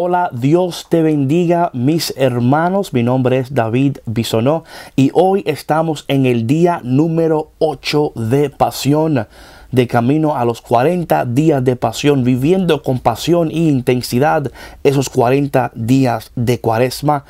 Hola, Dios te bendiga mis hermanos. Mi nombre es David Bisonó y hoy estamos en el día número 8 de Pasión de camino a los 40 días de pasión, viviendo con pasión e intensidad esos 40 días de cuaresma.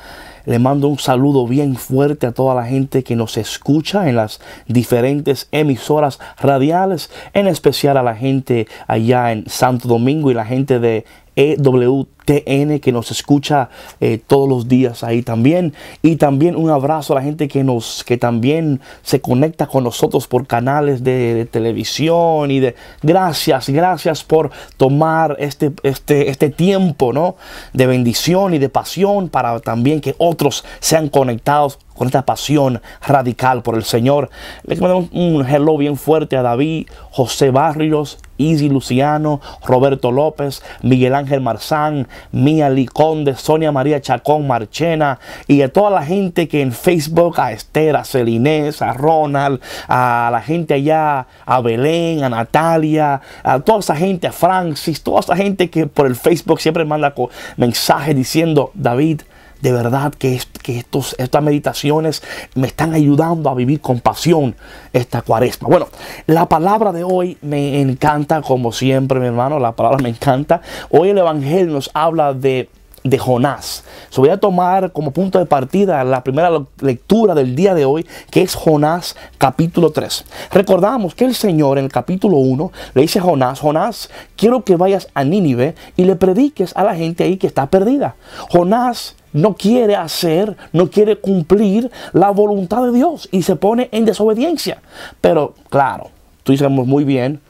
Le mando un saludo bien fuerte a toda la gente que nos escucha en las diferentes emisoras radiales, en especial a la gente allá en Santo Domingo y la gente de EWTN que nos escucha eh, todos los días ahí también. Y también un abrazo a la gente que nos, que también se conecta con nosotros por canales de, televisión y de gracias, gracias por tomar este, este, este tiempo ¿no? de bendición y de pasión para también que otros sean conectados con esta pasión radical por el Señor. Le mandamos un hello bien fuerte a David, José Barrios, Izzy Luciano, Roberto López, Miguel Ángel Marzán, Mía Liconde, Sonia María Chacón Marchena y a toda la gente que en Facebook, a Esther, a Celinés, a Ronald, a la gente allá, a Belén, a Natalia, a toda esa gente, a Francis, toda esa gente que por el Facebook siempre manda mensajes diciendo, David, de verdad que, estos, estas meditaciones me están ayudando a vivir con pasión esta cuaresma. Bueno, la palabra de hoy me encanta, como siempre, mi hermano, la palabra me encanta. Hoy el Evangelio nos habla de de Jonás. So, voy a tomar como punto de partida la primera lectura del día de hoy, que es Jonás capítulo 3. Recordamos que el Señor en el capítulo 1 le dice a Jonás, Jonás, quiero que vayas a Nínive y le prediques a la gente ahí que está perdida. Jonás no quiere hacer, no quiere cumplir la voluntad de Dios y se pone en desobediencia. Pero claro, tú dices muy bien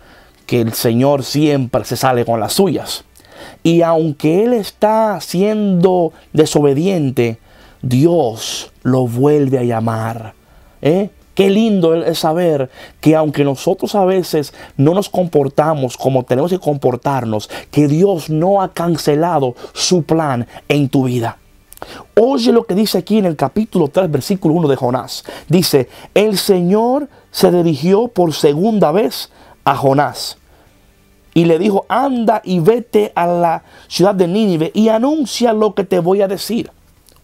que el Señor siempre se sale con las suyas. Y aunque Él está siendo desobediente, Dios lo vuelve a llamar. ¿Eh? Qué lindo es saber que aunque nosotros a veces no nos comportamos como tenemos que comportarnos, que Dios no ha cancelado su plan en tu vida. Oye lo que dice aquí en el capítulo 3, versículo 1 de Jonás. Dice, el Señor se dirigió por segunda vez a Jonás y le dijo, anda y vete a la ciudad de Nínive y anuncia lo que te voy a decir.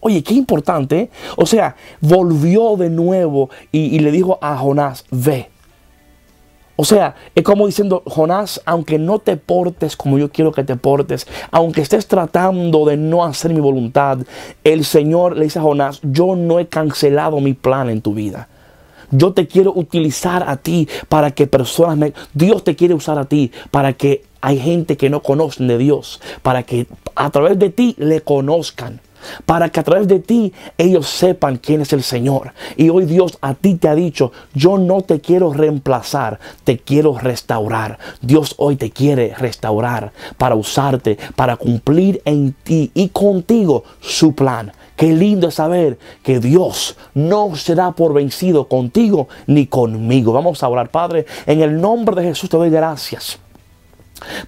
Oye, qué importante. ¿eh? O sea, volvió de nuevo y le dijo a Jonás, ve. O sea, es como diciendo, Jonás, aunque no te portes como yo quiero que te portes, aunque estés tratando de no hacer mi voluntad, el Señor le dice a Jonás, yo no he cancelado mi plan en tu vida. Yo te quiero utilizar a ti para que personas me... Dios te quiere usar a ti para que hay gente que no conoce de Dios, para que a través de ti le conozcan para que a través de ti ellos sepan quién es el Señor. Y hoy Dios a ti te ha dicho, yo no te quiero reemplazar, te quiero restaurar. Dios hoy te quiere restaurar para usarte, para cumplir en ti y contigo su plan. Qué lindo es saber que Dios no será por vencido contigo ni conmigo. Vamos a orar, Padre. En el nombre de Jesús te doy gracias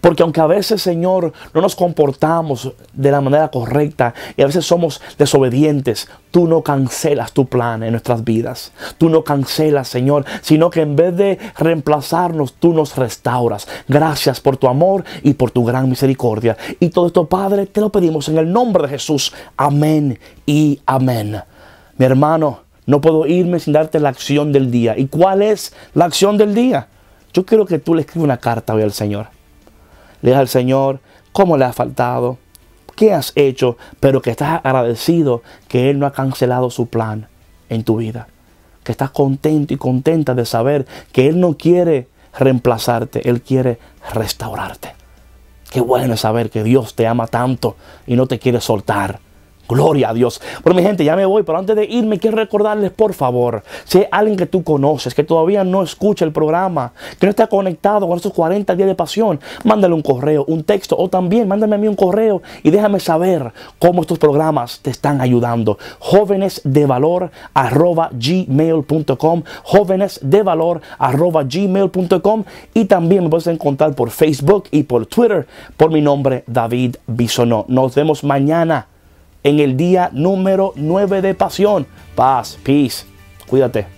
porque aunque a veces, Señor, no nos comportamos de la manera correcta y a veces somos desobedientes, tú no cancelas tu plan en nuestras vidas. Tú no cancelas, Señor, sino que en vez de reemplazarnos, tú nos restauras. Gracias por tu amor y por tu gran misericordia. Y todo esto, Padre, te lo pedimos en el nombre de Jesús. Amén y amén. Mi hermano, no puedo irme sin darte la acción del día. ¿Y cuál es la acción del día? Yo quiero que tú le escribas una carta hoy al Señor le al Señor cómo le ha faltado, qué has hecho, pero que estás agradecido que Él no ha cancelado su plan en tu vida. Que estás contento y contenta de saber que Él no quiere reemplazarte, Él quiere restaurarte. Qué bueno saber que Dios te ama tanto y no te quiere soltar Gloria a Dios. Bueno, mi gente, ya me voy, pero antes de irme, quiero recordarles, por favor, si hay alguien que tú conoces, que todavía no escucha el programa, que no está conectado con estos 40 días de pasión, mándale un correo, un texto, o también mándame a mí un correo y déjame saber cómo estos programas te están ayudando. Jóvenes de valor arroba gmail.com, jóvenes de valor arroba gmail.com y también me puedes encontrar por Facebook y por Twitter por mi nombre David Bisonó. Nos vemos mañana en el día número 9 de Pasión. Paz, peace. Cuídate.